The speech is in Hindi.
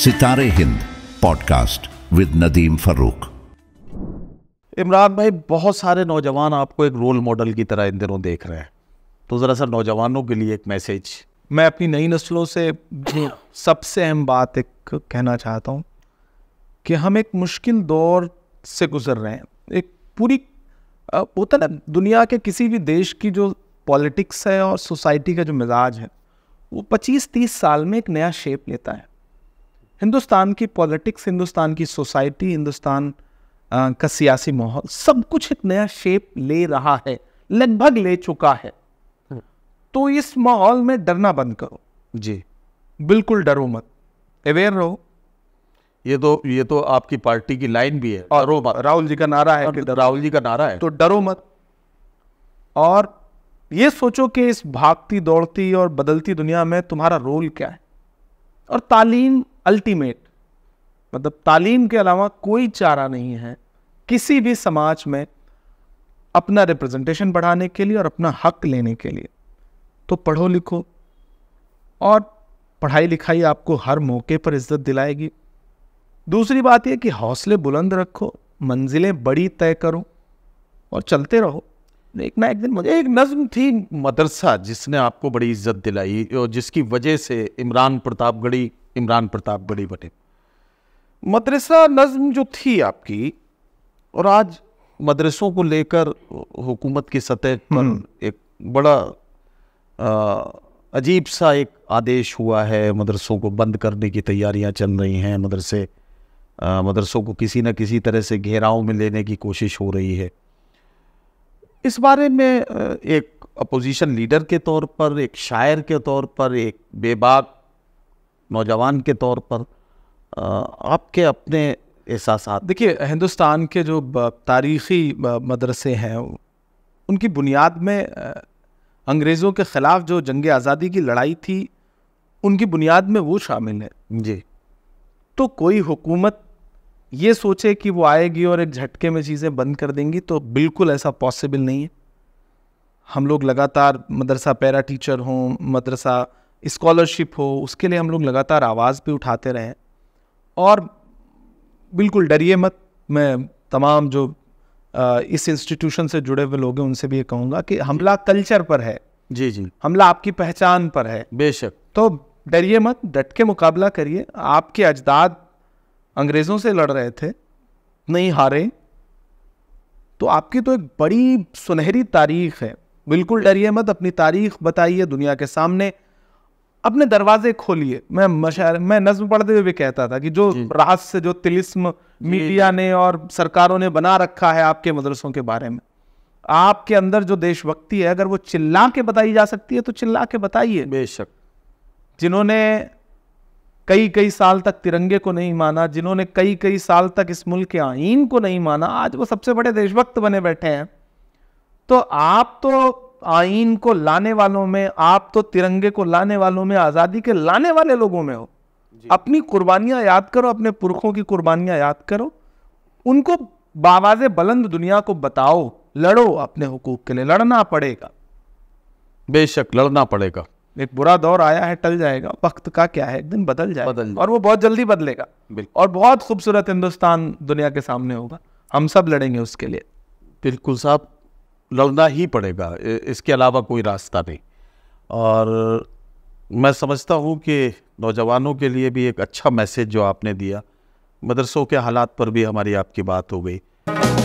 सितारे हिंद पॉडकास्ट विद नदीम फरूक इमरान भाई बहुत सारे नौजवान आपको एक रोल मॉडल की तरह इन दिनों देख रहे हैं तो ज़रा सर नौजवानों के लिए एक मैसेज मैं अपनी नई नस्लों से सबसे अहम बात एक कहना चाहता हूँ कि हम एक मुश्किल दौर से गुजर रहे हैं एक पूरी होता ना दुनिया के किसी भी देश की जो पॉलिटिक्स है और सोसाइटी का जो मिजाज है वो 25-30 साल में एक नया शेप लेता है हिंदुस्तान की पॉलिटिक्स हिंदुस्तान की सोसाइटी हिंदुस्तान का सियासी माहौल सब कुछ एक नया शेप ले रहा है लगभग ले चुका है हम्म। तो इस माहौल में डरना बंद करो जी बिल्कुल डरो मत अवेयर रहो ये तो ये तो आपकी पार्टी की लाइन भी है और राहुल जी का नारा है राहुल जी का नारा है तो डरो मत और ये सोचो कि इस भागती दौड़ती और बदलती दुनिया में तुम्हारा रोल क्या है और तालीम अल्टीमेट मतलब तालीम के अलावा कोई चारा नहीं है किसी भी समाज में अपना रिप्रेजेंटेशन बढ़ाने के लिए और अपना हक लेने के लिए तो पढ़ो लिखो और पढ़ाई लिखाई आपको हर मौके पर इज्जत दिलाएगी दूसरी बात यह कि हौसले बुलंद रखो मंजिलें बड़ी तय करो और चलते रहो एक ना एक दिन मुझे एक नज्म थी मदरसा जिसने आपको बड़ी इज्जत दिलाई और जिसकी वजह से इमरान प्रतापगढ़ी इमरान प्रताप बड़ी बटे मदरसा नज्म जो थी आपकी और आज मदरसों को लेकर हुकूमत की सतह पर हम्म। एक बड़ा अजीब सा एक आदेश हुआ है मदरसों को बंद करने की तैयारियां चल रही हैं मदरसे मदरसों को किसी न किसी तरह से घेराव में लेने की कोशिश हो रही है इस बारे में एक अपोजिशन लीडर के तौर पर एक शायर के तौर पर एक बेबाक नौजवान के तौर पर आपके अपने एहसास देखिए हिंदुस्तान के जो तारीख़ी मदरसे हैं उनकी बुनियाद में अंग्रेज़ों के ख़िलाफ़ जो जंग आज़ादी की लड़ाई थी उनकी बुनियाद में वो शामिल है जी तो कोई हुकूमत ये सोचे कि वो आएगी और एक झटके में चीज़ें बंद कर देंगी तो बिल्कुल ऐसा पॉसिबल नहीं है हम लोग लगातार मदरसा पैरा टीचर हों मदरसा स्कॉलरशिप हो उसके लिए हम लोग लगातार आवाज़ भी उठाते रहें और बिल्कुल डरिए मत मैं तमाम जो इस इंस्टीट्यूशन से जुड़े हुए लोग हैं उनसे भी ये कहूँगा कि हमला कल्चर पर है जी जी हमला आपकी पहचान पर है बेशक तो डरिए मत डट के मुकाबला करिए आपके अजदाद अंग्रेज़ों से लड़ रहे थे नहीं हारे तो आपकी तो एक बड़ी सुनहरी तारीख है बिल्कुल डरिए मत अपनी तारीख बताइए दुनिया के सामने अपने दरवाजे खोलिए मैं मशार मैं नज्म पढ़ते हुए भी कहता था कि जो रात से जो तिलिस्म मीडिया ने और सरकारों ने बना रखा है आपके मदरसों के बारे में आपके अंदर जो देशभक्ति है अगर वो चिल्ला के बताई जा सकती है तो चिल्ला के बताइए बेशक जिन्होंने कई कई साल तक तिरंगे को नहीं माना जिन्होंने कई कई साल तक इस मुल्क के आइन को नहीं माना आज वो सबसे बड़े देशभक्त बने बैठे हैं तो आप तो आइन को लाने वालों में आप तो तिरंगे को लाने वालों में आज़ादी के लाने वाले लोगों में हो अपनी कुर्बानियां याद करो अपने पुरखों की कुर्बानियां याद करो उनको बावाज़े बुलंद दुनिया को बताओ लड़ो अपने हुकूक के लिए लड़ना पड़ेगा बेशक लड़ना पड़ेगा एक बुरा दौर आया है टल जाएगा वक्त का क्या है एक दिन बदल जाएगा बदल जाएगा। और वो बहुत जल्दी बदलेगा और बहुत खूबसूरत हिंदुस्तान दुनिया के सामने होगा हम सब लड़ेंगे उसके लिए बिल्कुल साहब लड़ना ही पड़ेगा इसके अलावा कोई रास्ता नहीं और मैं समझता हूँ कि नौजवानों के लिए भी एक अच्छा मैसेज जो आपने दिया मदरसों के हालात पर भी हमारी आपकी बात हो गई